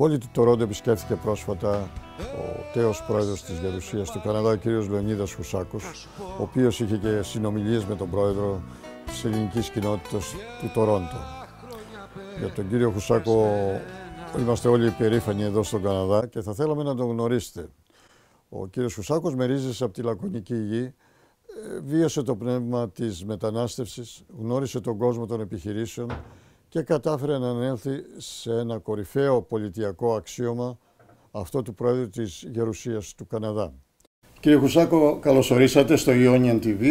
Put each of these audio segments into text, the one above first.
πόλη του Τορόντο επισκέφθηκε πρόσφατα ο τέος πρόεδρος της Γερουσίας του Καναδά, ο κύριος Λεωνίδας Χουσάκος, ο οποίος είχε και συνομιλίες με τον πρόεδρο της ελληνικής κοινότητας του Τορόντο. Για τον κύριο Χουσάκο είμαστε όλοι υπερήφανοι εδώ στον Καναδά και θα θέλαμε να τον γνωρίσετε. Ο κύριος Χουσάκος μερίζεσαι από τη Λακωνική Γη, ε, βίωσε το πνεύμα της μετανάστευσης, γνώρισε τον κόσμο των επιχειρήσεων, και κατάφερε να ανέλθει σε ένα κορυφαίο πολιτιακό αξίωμα αυτό του Πρόεδρου της Γερουσίας του Καναδά. Κύριε Χουσάκο, καλωσορίσατε ορίσατε στο Ionian TV,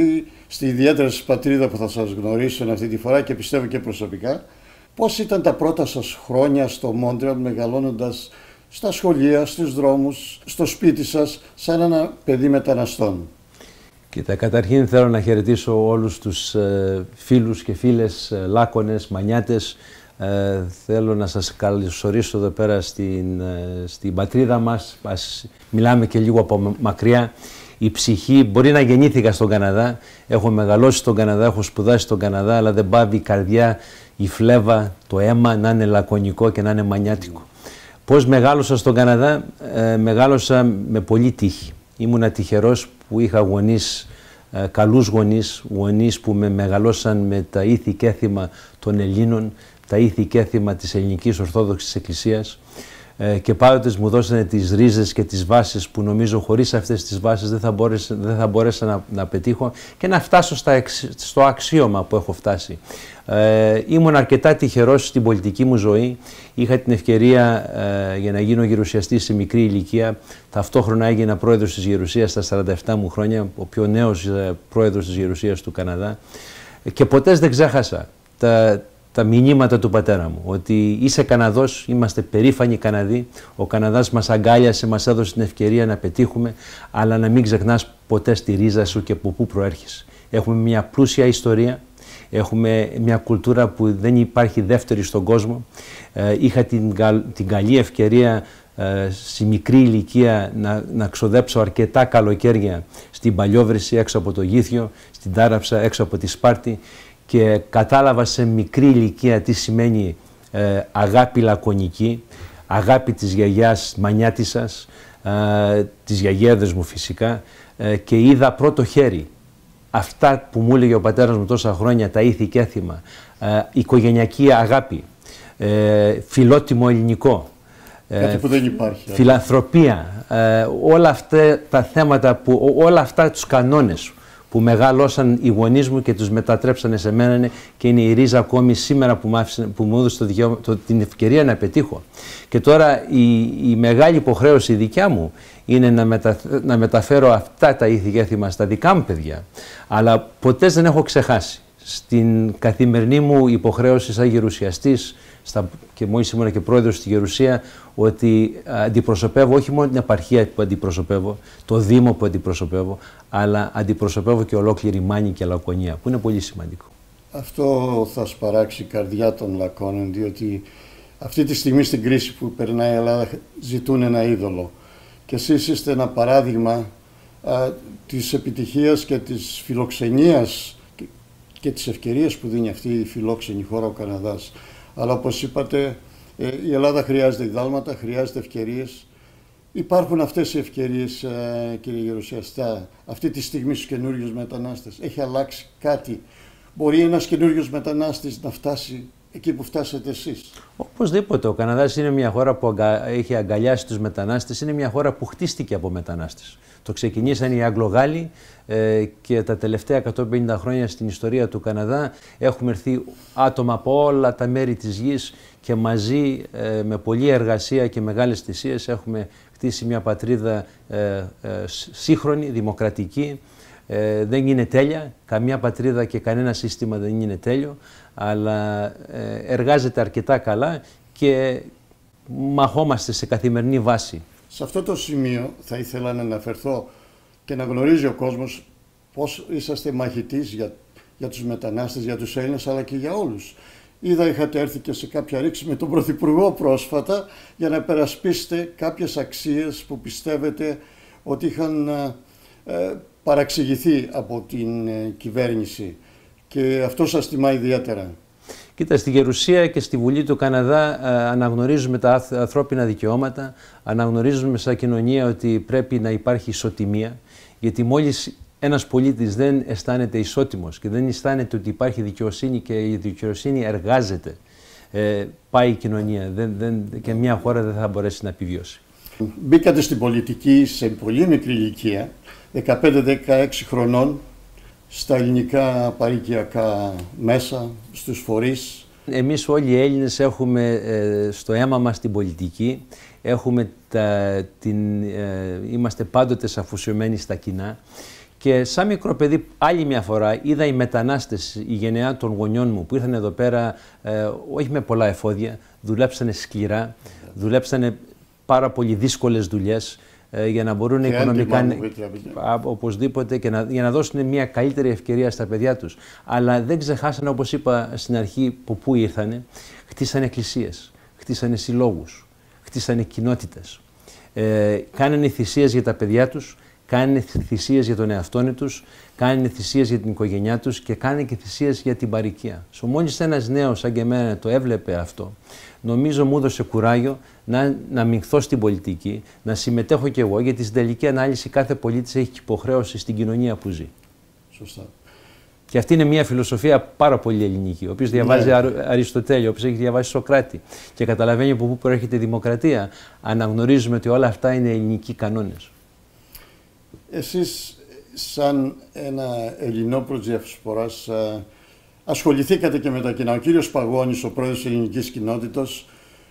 στη ιδιαίτερη πατρίδα που θα σας γνωρίσω αυτή τη φορά και πιστεύω και προσωπικά. Πώς ήταν τα πρώτα σας χρόνια στο Μόντρεαλ μεγαλώνοντας στα σχολεία, στους δρόμους, στο σπίτι σας, σαν ένα παιδί μεταναστών. Κοίτα, καταρχήν θέλω να χαιρετήσω όλους τους ε, φίλους και φίλες, ε, λάκωνες, μανιάτες. Ε, θέλω να σας καλωσορίσω εδώ πέρα στην, ε, στην πατρίδα μας. Ας μιλάμε και λίγο από μακριά. Η ψυχή, μπορεί να γεννήθηκα στον Καναδά, έχω μεγαλώσει στον Καναδά, έχω σπουδάσει στον Καναδά, αλλά δεν πάβει η καρδιά, η φλέβα, το αίμα να είναι λακωνικό και να είναι μανιάτικο. Πώς μεγάλωσα στον Καναδά, ε, μεγάλωσα με πολύ τύχη. Ήμουνα τυχερός που είχα γονείς, ε, καλούς γονείς, γονείς που με μεγαλώσαν με τα ήθη και έθιμα των Ελλήνων, τα ήθη και έθιμα της Ελληνικής Ορθόδοξης Εκκλησίας. Ε, και πάντοτε μου δώσανε τις ρίζες και τις βάσεις που νομίζω χωρίς αυτές τις βάσεις δεν θα μπόρεσα, δεν θα μπόρεσα να, να πετύχω και να φτάσω στα, στο αξίωμα που έχω φτάσει. Ε, ήμουν αρκετά τυχερός στην πολιτική μου ζωή. Είχα την ευκαιρία ε, για να γίνω γερουσιαστής σε μικρή ηλικία. Ταυτόχρονα έγινα πρόεδρος της Γερουσίας στα 47 μου χρόνια, ο πιο νέος ε, πρόεδρος της Γερουσίας του Καναδά. Και ποτές δεν ξέχασα τα, τα μηνύματα του πατέρα μου, ότι είσαι Καναδός, είμαστε περήφανοι Καναδοί, ο Καναδάς μας αγκάλιασε, μας έδωσε την ευκαιρία να πετύχουμε, αλλά να μην ξεχνάς ποτέ στη ρίζα σου και από πού προέρχεσαι. Έχουμε μια πλούσια ιστορία, έχουμε μια κουλτούρα που δεν υπάρχει δεύτερη στον κόσμο. Ε, είχα την, την καλή ευκαιρία ε, στη μικρή ηλικία να, να ξοδέψω αρκετά καλοκαίρια στην Παλιόβρηση έξω από το Γήθιο, στην Τάραψα έξω από τη Σπάρτη και κατάλαβα σε μικρή ηλικία τι σημαίνει ε, αγάπη λακωνική, αγάπη της γιαγιάς Μανιάτισσας, ε, της γιαγιάδες μου φυσικά ε, και είδα πρώτο χέρι αυτά που μου έλεγε ο πατέρας μου τόσα χρόνια, τα ήθη και έθιμα, ε, οικογενειακή αγάπη, ε, φιλότιμο ελληνικό, ε, Κάτι που δεν υπάρχει. Φιλανθρωπία, όλα αυτά τα θέματα, που, όλα αυτά τους κανόνες που μεγάλωσαν οι γονείς μου και τους μετατρέψανε σε μένα και είναι η ρίζα ακόμη σήμερα που, που μου έδωσε το το, την ευκαιρία να πετύχω. Και τώρα η, η μεγάλη υποχρέωση δικιά μου είναι να, να μεταφέρω αυτά τα ήθη και στα δικά μου παιδιά. Αλλά ποτές δεν έχω ξεχάσει στην καθημερινή μου υποχρέωση σαν γερουσιαστής και μόλις ήμουν και πρόεδρος στη Γερουσία ότι ε, αντιπροσωπεύω όχι μόνο την επαρχία που αντιπροσωπεύω, το Δήμο που αντιπροσωπεύω, αλλά αντιπροσωπεύω και ολόκληρη Μάνη και Λακωνία, που είναι πολύ σημαντικό. Αυτό θα σπαράξει η καρδιά των Λακώνων, διότι αυτή τη στιγμή στην κρίση που περνάει η Ελλάδα ζητούν ένα είδωλο. Και εσείς είστε ένα παράδειγμα τη της επιτυχίας και της φιλοξενίας και τις ευκαιρίες που δίνει αυτή η φιλόξενη χώρα ο Καναδάς. Αλλά όπως είπατε, ε, η Ελλάδα χρειάζεται διδάλματα, χρειάζεται ευκαιρίες. Υπάρχουν αυτές οι ευκαιρίες, ε, κύριε Γερουσιαστά, αυτή τη στιγμή στους καινούριους μετανάστες. Έχει αλλάξει κάτι. Μπορεί ένας καινούριος μετανάστης να φτάσει εκεί που φτάσετε εσείς. Οπωσδήποτε. Ο Καναδάς είναι μια χώρα που έχει αγκαλιάσει τους μετανάστες. Είναι μια χώρα που χτίστηκε από μετανάστες. Το ξεκινήσαν οι Αγγλογάλοι ε, και τα τελευταία 150 χρόνια στην ιστορία του Καναδά έχουμε έρθει άτομα από όλα τα μέρη της γης και μαζί ε, με πολλή εργασία και μεγάλες θυσίες έχουμε χτίσει μια πατρίδα ε, ε, σύγχρονη, δημοκρατική. δεν είναι τέλεια, καμία πατρίδα και κανένα σύστημα δεν είναι τέλειο, αλλά εργάζεται αρκετά καλά και μαχόμαστε σε καθημερινή βάση. Σε αυτό το σημείο θα ήθελα να αναφερθώ και να γνωρίζει ο κόσμος πώς είσαστε μαχητής για, για τους μετανάστες, για τους Έλληνες αλλά και για όλους. Είδα είχατε έρθει και σε κάποια ρήξη με τον Πρωθυπουργό πρόσφατα για να περασπίσετε κάποιες αξίες που πιστεύετε ότι είχαν ε, ε παραξηγηθεί από την ε, κυβέρνηση και αυτό σας τιμά ιδιαίτερα. Κοίτα, στη Γερουσία και στη Βουλή του Καναδά ε, αναγνωρίζουμε τα ανθρώπινα δικαιώματα, αναγνωρίζουμε σαν κοινωνία ότι πρέπει να υπάρχει ισοτιμία, γιατί μόλις ένας πολίτης δεν αισθάνεται ισότιμος και δεν αισθάνεται ότι υπάρχει δικαιοσύνη και η δικαιοσύνη εργάζεται, ε, πάει η κοινωνία δεν, δεν, και μια χώρα δεν θα μπορέσει να επιβιώσει. Μπήκατε στην πολιτική σε πολύ μικρή ηλικία, 15-16 χρονών, στα ελληνικά παροικιακά μέσα, στους φορείς. Εμείς όλοι οι Έλληνες έχουμε ε, στο αίμα μας την πολιτική, έχουμε την, ε, είμαστε πάντοτε αφουσιωμένοι στα κοινά και σαν μικρό παιδί άλλη μια φορά είδα οι μετανάστες, η γενεά των γονιών μου που ήρθαν εδώ πέρα ε, όχι με πολλά εφόδια, δουλέψανε σκληρά, δουλέψανε πάρα πολύ δύσκολες δουλειές ε, για να μπορούν και οικονομικά οπωσδήποτε και να, για να δώσουν μια καλύτερη ευκαιρία στα παιδιά τους. Αλλά δεν ξεχάσανε όπως είπα στην αρχή που πού ήρθανε, χτίσανε εκκλησίες, χτίσανε συλλόγους, χτίσανε κοινότητες, ε, κάνανε θυσίες για τα παιδιά τους, κάνουν θυσίες για τον εαυτόν τους, κάνουν θυσίες για την οικογένειά τους και κάνουν και θυσίες για την παροικία. Σω μόλις ένας νέος σαν και εμένα το έβλεπε αυτό, νομίζω μου έδωσε κουράγιο να, να μειχθώ στην πολιτική, να συμμετέχω κι εγώ, γιατί στην τελική ανάλυση κάθε πολίτης έχει υποχρέωση στην κοινωνία που ζει. Σωστά. Και αυτή είναι μια φιλοσοφία πάρα πολύ ελληνική. Ο οποίος διαβάζει ναι. ο οποίος έχει διαβάσει Σοκράτη και καταλαβαίνει από πού προέρχεται η δημοκρατία. Αναγνωρίζουμε ότι όλα αυτά είναι ελληνικοί κανόνες. Εσείς σαν ένα Ελληνόπρο διασποράς ε, ασχοληθήκατε και με τα κοινά. Ο κύριος Παγώνης, ο πρόεδρος της ελληνικής κοινότητας,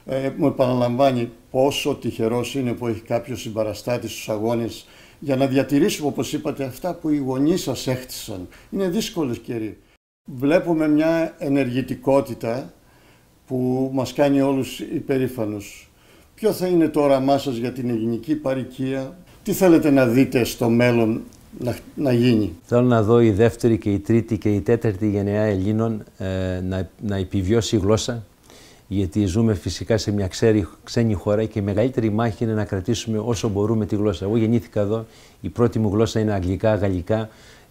ε, μου επαναλαμβάνει πόσο τυχερός είναι που έχει κάποιος συμπαραστάτης στους αγώνες για να διατηρήσουμε, όπως είπατε, αυτά που οι γονείς σας έχτισαν. Είναι δύσκολες, κύριε. Βλέπουμε μια ενεργητικότητα που μας κάνει όλους υπερήφανους. Ποιο θα είναι το όραμά σας για την ελληνική παροικία, τι θέλετε να δείτε στο μέλλον να, να γίνει. Θέλω να δω η δεύτερη και η τρίτη και η τέταρτη γενεά Ελλήνων ε, να, να επιβιώσει η γλώσσα γιατί ζούμε φυσικά σε μια ξένη χώρα και η μεγαλύτερη μάχη είναι να κρατήσουμε όσο μπορούμε τη γλώσσα. Εγώ γεννήθηκα εδώ, η πρώτη μου γλώσσα είναι αγγλικά, γαλλικά,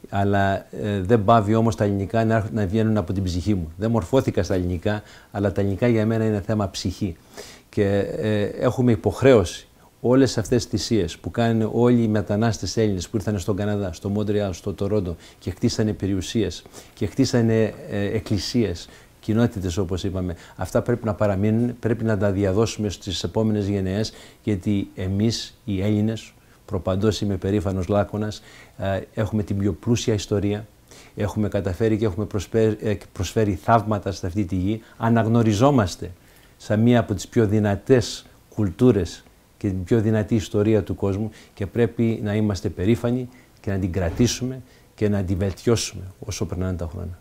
αλλά ε, δεν πάβει όμως τα ελληνικά να, να βγαίνουν από την ψυχή μου. Δεν μορφώθηκα στα ελληνικά, αλλά τα ελληνικά για μένα είναι θέμα ψυχή. Και ε, έχουμε υποχρέωση όλες αυτές τις θυσίες που κάνουν όλοι οι μετανάστες Έλληνες που ήρθαν στον Καναδά, στο Μόντρια, στο Τορόντο και χτίσανε περιουσίες και χτίσανε ε, εκκλησίες, κοινότητες όπως είπαμε. Αυτά πρέπει να παραμείνουν, πρέπει να τα διαδώσουμε στις επόμενες γενναίες γιατί εμείς οι Έλληνες, προπαντός είμαι περήφανος Λάκωνας, ε, έχουμε την πιο πλούσια ιστορία, έχουμε καταφέρει και έχουμε ε, προσφέρει θαύματα σε αυτή τη γη, αναγνωριζόμαστε σαν μία από τις πιο δυνατές κουλτούρες και την πιο δυνατή ιστορία του κόσμου και πρέπει να είμαστε περήφανοι και να την κρατήσουμε και να την βελτιώσουμε όσο περνάνε τα χρόνια.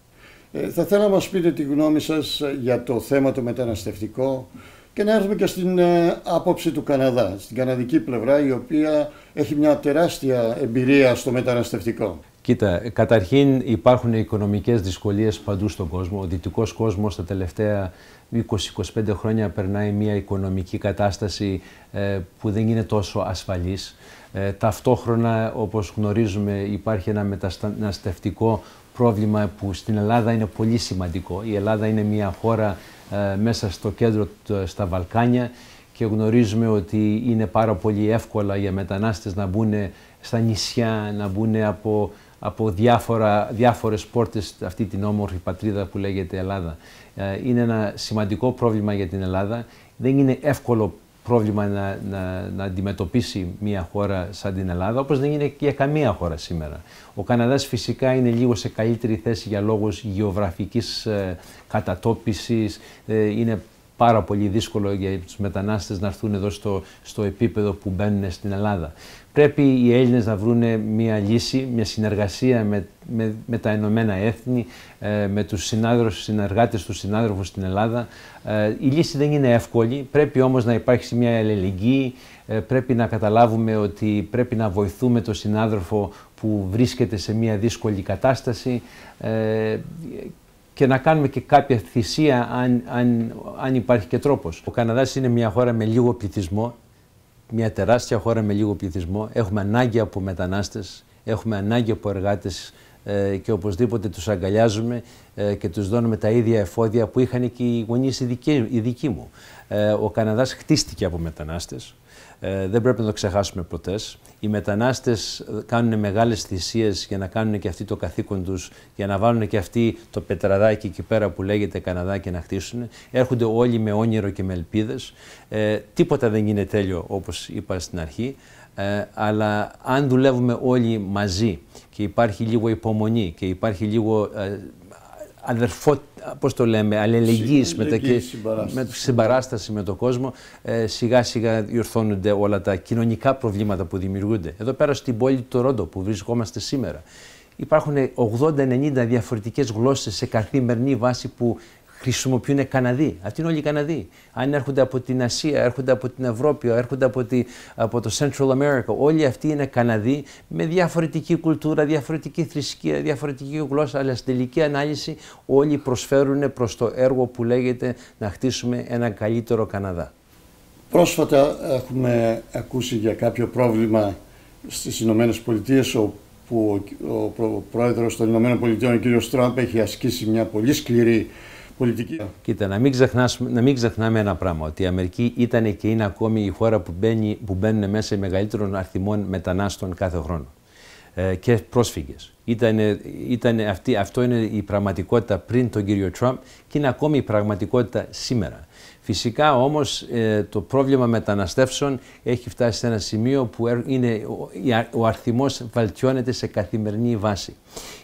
Ε, θα θέλαμε να μας πείτε τη γνώμη σας ε, για το θέμα το μεταναστευτικό και να έρθουμε και στην ε, άποψη του Καναδά, στην καναδική πλευρά η οποία έχει μια τεράστια εμπειρία στο μεταναστευτικό. Κοίτα, καταρχήν υπάρχουν οικονομικές δυσκολίες παντού στον κόσμο. Ο δυτικός κόσμος τα τελευταία 20-25 χρόνια περνάει μια οικονομική κατάσταση ε, που δεν είναι τόσο ασφαλής. Ε, ταυτόχρονα, όπως γνωρίζουμε, υπάρχει ένα μεταναστευτικό πρόβλημα που στην Ελλάδα είναι πολύ σημαντικό. Η Ελλάδα είναι μια χώρα ε, μέσα στο κέντρο στα Βαλκάνια και γνωρίζουμε ότι είναι πάρα πολύ εύκολα για μετανάστες να μπουν στα νησιά, να μπουν από από διάφορα, διάφορες πόρτες αυτή την όμορφη πατρίδα που λέγεται Ελλάδα. Ε, είναι ένα σημαντικό πρόβλημα για την Ελλάδα. Δεν είναι εύκολο πρόβλημα να, να, να αντιμετωπίσει μια χώρα σαν την Ελλάδα, όπως δεν είναι και καμία χώρα σήμερα. Ο Καναδάς φυσικά είναι λίγο σε καλύτερη θέση για λόγους γεωγραφικής ε, κατατόπισης, ε, είναι πάρα πολύ δύσκολο για τους μετανάστες να έρθουν εδώ στο, στο επίπεδο που μπαίνουν στην Ελλάδα. Πρέπει οι Έλληνες να βρουν μια λύση, μια συνεργασία με, με, με τα Ηνωμένα Έθνη, ε, με τους συνάδελφους, συνεργάτες τους συνάδελφους στην Ελλάδα. Ε, η λύση δεν είναι εύκολη, πρέπει όμως να υπάρχει μια αλληλεγγύη, ε, πρέπει να καταλάβουμε ότι πρέπει να βοηθούμε τον συνάδελφο που βρίσκεται σε μια δύσκολη κατάσταση και να κάνουμε και κάποια θυσία αν, αν, αν υπάρχει και τρόπος. Ο Καναδάς είναι μια χώρα με λίγο πληθυσμό, μια τεράστια χώρα με λίγο πληθυσμό, έχουμε ανάγκη από μετανάστες, έχουμε ανάγκη από εργάτες ε, και οπωσδήποτε τους αγκαλιάζουμε ε, και τους δώνουμε τα ίδια εφόδια που είχαν και οι γονείς οι δικοί, μου. Ε, ο Καναδάς χτίστηκε από μετανάστες. δεν πρέπει να το ξεχάσουμε ποτές. Οι μετανάστες κάνουν μεγάλες θυσίες για να κάνουν και αυτοί το καθήκον τους, για να βάλουν και αυτοί το πετραδάκι εκεί πέρα που λέγεται Καναδά και να χτίσουν. Έρχονται όλοι με όνειρο και με ελπίδες. Ε, τίποτα δεν είναι τέλειο, όπως είπα στην αρχή. Ε, αλλά αν δουλεύουμε όλοι μαζί και υπάρχει λίγο υπομονή και υπάρχει λίγο ε, αδερφό, πώς το λέμε, αλληλεγγύης με με, συμπαράσταση με τον κόσμο, ε, σιγά σιγά διορθώνονται όλα τα κοινωνικά προβλήματα που δημιουργούνται. Εδώ πέρα στην πόλη του Ρόντο που βρισκόμαστε σήμερα, υπάρχουν 80-90 διαφορετικές γλώσσες σε καθημερινή βάση που χρησιμοποιούν Καναδοί. Αυτοί είναι όλοι οι Καναδοί. Αν έρχονται από την Ασία, έρχονται από την Ευρώπη, έρχονται από, τη, από το Central America, όλοι αυτοί είναι Καναδοί με διαφορετική κουλτούρα, διαφορετική θρησκεία, διαφορετική γλώσσα, αλλά στην τελική ανάλυση όλοι προσφέρουν προς το έργο που λέγεται να χτίσουμε ένα καλύτερο Καναδά. Πρόσφατα έχουμε ακούσει για κάποιο πρόβλημα στις Ηνωμένες Πολιτείες όπου ο πρόεδρος των Ηνωμένων Πολιτείων, ο κ. Τραμπ, έχει ασκήσει μια πολύ σκληρή πολιτική. Κοίτα, να μην, ξεχνάς, να μην ξεχνάμε ένα πράγμα, ότι η Αμερική ήταν και είναι ακόμη η χώρα που, μπαίνει, που μπαίνουν μέσα οι μεγαλύτερων αριθμών μετανάστων κάθε χρόνο ε, και πρόσφυγες. Ήτανε, ήτανε αυτή, αυτό είναι η πραγματικότητα πριν τον κύριο Τραμπ και είναι ακόμη η πραγματικότητα σήμερα. Φυσικά όμως ε, το πρόβλημα μεταναστεύσεων έχει φτάσει σε ένα σημείο που ε, είναι, ο αριθμός βαλτιώνεται σε καθημερινή βάση.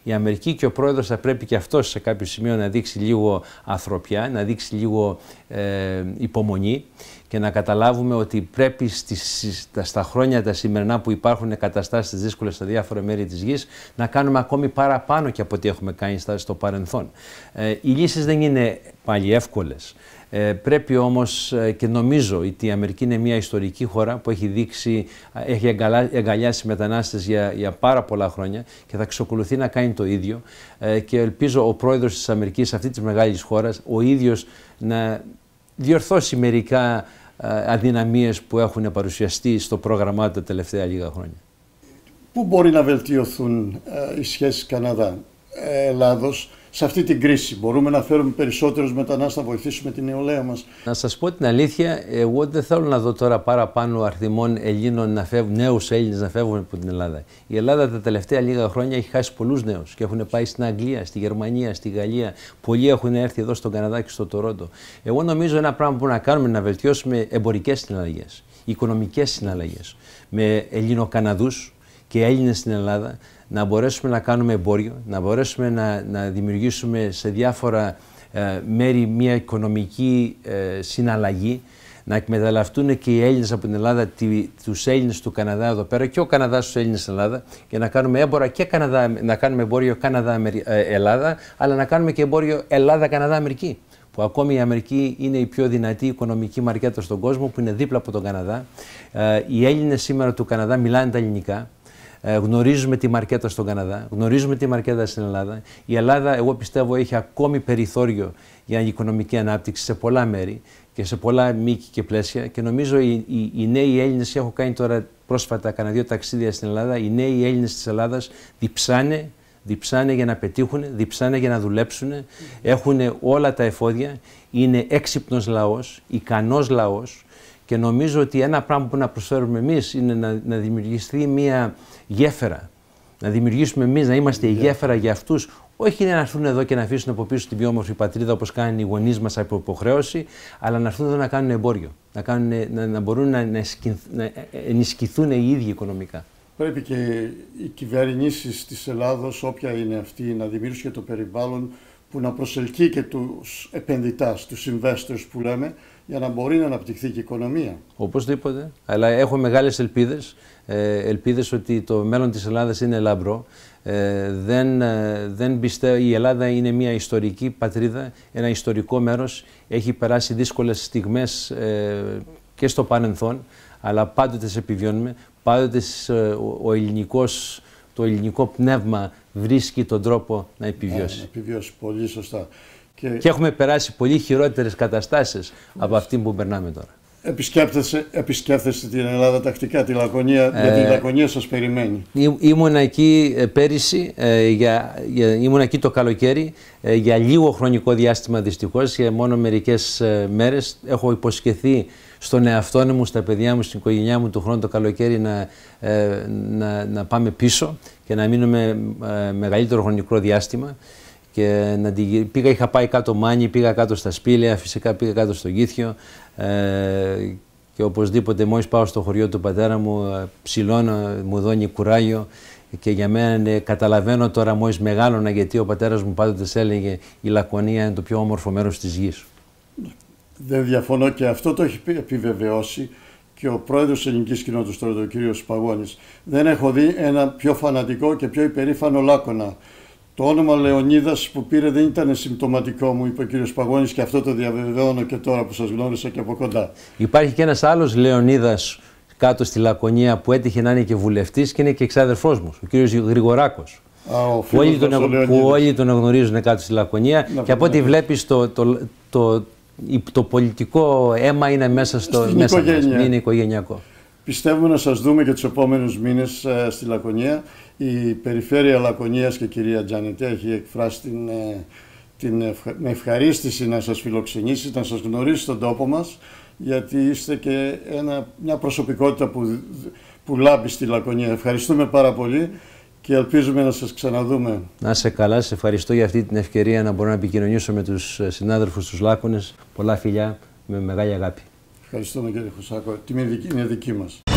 Η Αμερική και ο πρόεδρος θα πρέπει και αυτός σε κάποιο σημείο να δείξει λίγο ανθρωπιά, να δείξει λίγο ε, υπομονή και να καταλάβουμε ότι πρέπει στις, στα χρόνια τα σημερινά που υπάρχουν καταστάσεις δύσκολες στα διάφορα μέρη της γης να κάνουμε ακόμη παραπάνω και από ό,τι έχουμε κάνει στο παρελθόν. Ε, οι λύσεις δεν είναι πάλι εύκολες. Ε, πρέπει όμως ε, και νομίζω ότι η Αμερική είναι μια ιστορική χώρα που έχει δείξει, ε, έχει αγκαλιάσει μετανάστες για, πάρα πολλά χρόνια και θα ξεκολουθεί να κάνει το ίδιο ε, και ελπίζω ο πρόεδρος της Αμερικής αυτή της μεγάλης χώρας ο ίδιος να διορθώσει μερικά αδυναμίες που έχουν παρουσιαστεί στο πρόγραμμά τα τελευταία λίγα χρόνια. Πού μπορεί να βελτιωθούν οι σχέσεις Καναδά-Ελλάδος σε αυτή την κρίση. Μπορούμε να φέρουμε περισσότερους μετανάστες να βοηθήσουμε την νεολαία μας. Να σας πω την αλήθεια, εγώ δεν θέλω να δω τώρα παραπάνω αριθμών Ελλήνων να φεύγουν, νέους Έλληνες να φεύγουν από την Ελλάδα. Η Ελλάδα τα τελευταία λίγα χρόνια έχει χάσει πολλούς νέους και έχουν πάει στην Αγγλία, στη Γερμανία, στη Γαλλία. Πολλοί έχουν έρθει εδώ στον Καναδά και στο Τορόντο. Εγώ νομίζω ένα πράγμα που να κάνουμε να βελτιώσουμε εμπορικές συναλλαγές, οικονομικές συναλλαγές με Ελληνοκαναδούς, και Έλληνες στην Ελλάδα να μπορέσουμε να κάνουμε εμπόριο, να μπορέσουμε να, να δημιουργήσουμε σε διάφορα ε, μέρη μια οικονομική ε, συναλλαγή, να εκμεταλλευτούν και οι Έλληνες από την Ελλάδα τη, τους Έλληνες του Καναδά εδώ πέρα και ο Καναδάς στους Έλληνες στην Ελλάδα και να κάνουμε έμπορα και Καναδά, να κάνουμε εμπόριο Καναδά-Ελλάδα ε, αλλά να κάνουμε και εμπόριο Ελλάδα-Καναδά-Αμερική που ακόμη η Αμερική είναι η πιο δυνατή οικονομική μαρκέτα στον κόσμο, που είναι δίπλα από τον Καναδά. Ε, οι Έλληνες σήμερα του Καναδά μιλάνε τα ελληνικά, ε, γνωρίζουμε τη μαρκέτα στον Καναδά, γνωρίζουμε τη μαρκέτα στην Ελλάδα. Η Ελλάδα, εγώ πιστεύω, έχει ακόμη περιθώριο για οικονομική ανάπτυξη σε πολλά μέρη και σε πολλά μήκη και πλαίσια. Και νομίζω οι, οι, οι νέοι Έλληνες, έχω κάνει τώρα πρόσφατα κανένα δύο ταξίδια στην Ελλάδα, οι νέοι Έλληνες της Ελλάδας διψάνε διψάνε για να πετύχουν, διψάνε για να δουλέψουν, έχουν όλα τα εφόδια, είναι έξυπνος λαός, ικανός λαός και νομίζω ότι ένα πράγμα που να προσφέρουμε εμείς είναι να, να δημιουργηθεί μια γέφερα, Να δημιουργήσουμε εμείς, να είμαστε η γέφυρα για αυτούς, όχι να έρθουν εδώ και να αφήσουν από πίσω την πιο όμορφη πατρίδα όπως κάνουν οι γονείς μας από υποχρέωση, αλλά να έρθουν εδώ να κάνουν εμπόριο. Να, κάνουν, να, μπορούν να, να, να ενισχυθούν οι ίδιοι οικονομικά. Πρέπει και οι κυβερνήσεις της Ελλάδος, όποια είναι αυτή, να δημιουργήσουν και το περιβάλλον που να προσελκύει και τους επενδυτέ, τους investors που λέμε, για να μπορεί να αναπτυχθεί και η οικονομία. Οπωσδήποτε. Αλλά έχω μεγάλες ελπίδες. Ε, ελπίδες ότι το μέλλον της Ελλάδας είναι λαμπρό. Ε, δεν, ε, δεν πιστεύω, η Ελλάδα είναι μια ιστορική πατρίδα, ένα ιστορικό μέρος. Έχει περάσει δύσκολες στιγμές ε, και στο παρελθόν, αλλά πάντοτε σε επιβιώνουμε. Πάντοτε ε, ο ελληνικός, το ελληνικό πνεύμα βρίσκει τον τρόπο να επιβιώσει. Ε, να επιβιώσει, πολύ σωστά. Και, έχουμε περάσει πολύ χειρότερες καταστάσεις από αυτή που περνάμε τώρα. Επισκέπτεσαι, την Ελλάδα τακτικά, τη Λακωνία, ε, γιατί η Λακωνία σας περιμένει. Ή, ήμουν εκεί ε, πέρυσι, ε, για, για, ήμουν εκεί το καλοκαίρι, ε, για λίγο χρονικό διάστημα δυστυχώς, για μόνο μερικές ε, μέρες. Έχω υποσχεθεί στον εαυτό μου, στα παιδιά μου, στην οικογένειά μου του χρόνου το καλοκαίρι να, ε, να, να πάμε πίσω και να μείνουμε μεγαλύτερο χρονικό διάστημα και να πήγα, είχα πάει κάτω μάνι, πήγα κάτω στα σπήλαια, φυσικά πήγα κάτω στο Γήθιο ε, και οπωσδήποτε μόλις πάω στο χωριό του πατέρα μου ε, ψηλώνω, μου δώνει κουράγιο και για μένα ε, καταλαβαίνω τώρα μόλις μεγάλωνα γιατί ο πατέρας μου πάντοτε σε έλεγε η Λακωνία είναι το πιο όμορφο μέρος της γης. Δεν διαφωνώ και αυτό το έχει επιβεβαιώσει και ο πρόεδρος της ελληνικής κοινότητας τώρα, ο κ. Παγώνης. Δεν έχω δει ένα πιο φανατικό και πιο υπερήφανο Λάκωνα. Το όνομα Λεωνίδας που πήρε δεν ήταν συμπτωματικό μου, είπε ο κύριος Παγώνης, και αυτό το διαβεβαιώνω και τώρα που σας γνώρισα και από κοντά. Υπάρχει και ένας άλλος Λεωνίδας κάτω στη Λακωνία που έτυχε να είναι και βουλευτής και είναι και εξάδερφό μου, ο κύριος Γρηγοράκος. Που, όλοι τον, που όλοι τον γνωρίζουν κάτω στη Λακωνία να, και από ό,τι βλέπεις το, το, το, το, πολιτικό αίμα είναι μέσα στο μέσα οικογένεια. Μας, είναι οικογενειακό. Πιστεύουμε να σας δούμε και τους επόμενους μήνες ε, στη Λακωνία η Περιφέρεια Λακωνίας και η κυρία Τζανετέ έχει εκφράσει την, ε, την ευχαρίστηση να σας φιλοξενήσει, να σας γνωρίσει τον τόπο μας, γιατί είστε και ένα, μια προσωπικότητα που, που λάμπει στη Λακωνία. Ευχαριστούμε πάρα πολύ και ελπίζουμε να σας ξαναδούμε. Να είσαι καλά, σε ευχαριστώ για αυτή την ευκαιρία να μπορώ να επικοινωνήσω με τους ε, συνάδελφους τους Λάκωνες. Πολλά φιλιά με μεγάλη αγάπη. Ευχαριστούμε κύριε Χουσάκο, την είναι δική μας.